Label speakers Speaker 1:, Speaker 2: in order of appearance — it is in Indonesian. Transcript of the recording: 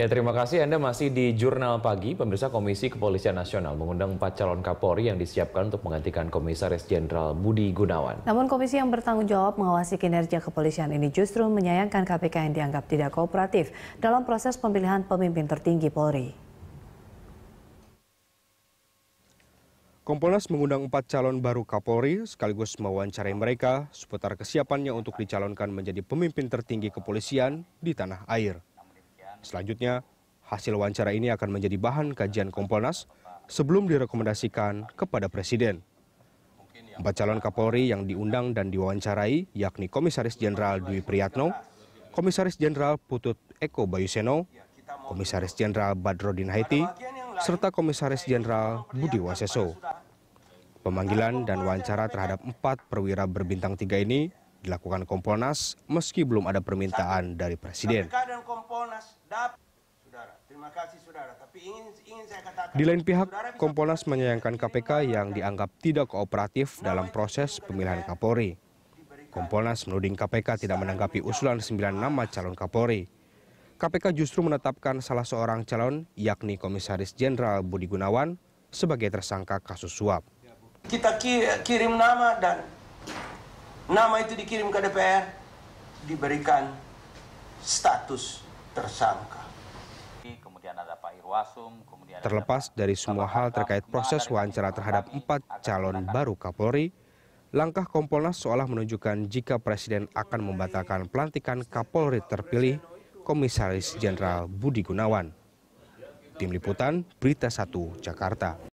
Speaker 1: Ya terima kasih Anda masih di Jurnal Pagi. Pemirsa Komisi Kepolisian Nasional mengundang empat calon Kapolri yang disiapkan untuk menggantikan Komisaris Jenderal Budi Gunawan.
Speaker 2: Namun komisi yang bertanggung jawab mengawasi kinerja kepolisian ini justru menyayangkan KPK yang dianggap tidak kooperatif dalam proses pemilihan pemimpin tertinggi Polri.
Speaker 1: Kompolnas mengundang empat calon baru Kapolri sekaligus mewawancarai mereka seputar kesiapannya untuk dicalonkan menjadi pemimpin tertinggi kepolisian di tanah air. Selanjutnya, hasil wawancara ini akan menjadi bahan kajian Kompolnas sebelum direkomendasikan kepada Presiden. Empat calon Kapolri yang diundang dan diwawancarai yakni Komisaris Jenderal Dwi Priyatno, Komisaris Jenderal Putut Eko Bayuseno, Komisaris Jenderal Badrodin Haiti, serta Komisaris Jenderal Budi Waseso. Pemanggilan dan wawancara terhadap empat perwira berbintang tiga ini dilakukan Kompolnas meski belum ada permintaan dari Presiden. Kompolnas dapat Saudara, terima kasih saudara. Tapi ingin ingin saya katakan. Di lain pihak, Kompolnas menyayangkan KPK yang dianggap tidak kooperatif dalam proses pemilihan Kapolri. Kompolnas menuding KPK tidak menanggapi usulan 9 nama calon Kapolri. KPK justru menetapkan salah seorang calon, yakni Komisaris Jenderal Budi Gunawan, sebagai tersangka kasus suap. Kita kirim nama dan nama itu dikirim ke DPR, diberikan status tersangka. Terlepas dari semua hal terkait proses wawancara terhadap empat calon baru Kapolri, langkah Kompolnas seolah menunjukkan jika Presiden akan membatalkan pelantikan Kapolri terpilih Komisaris Jenderal Budi Gunawan. Tim Liputan, Berita 1, Jakarta.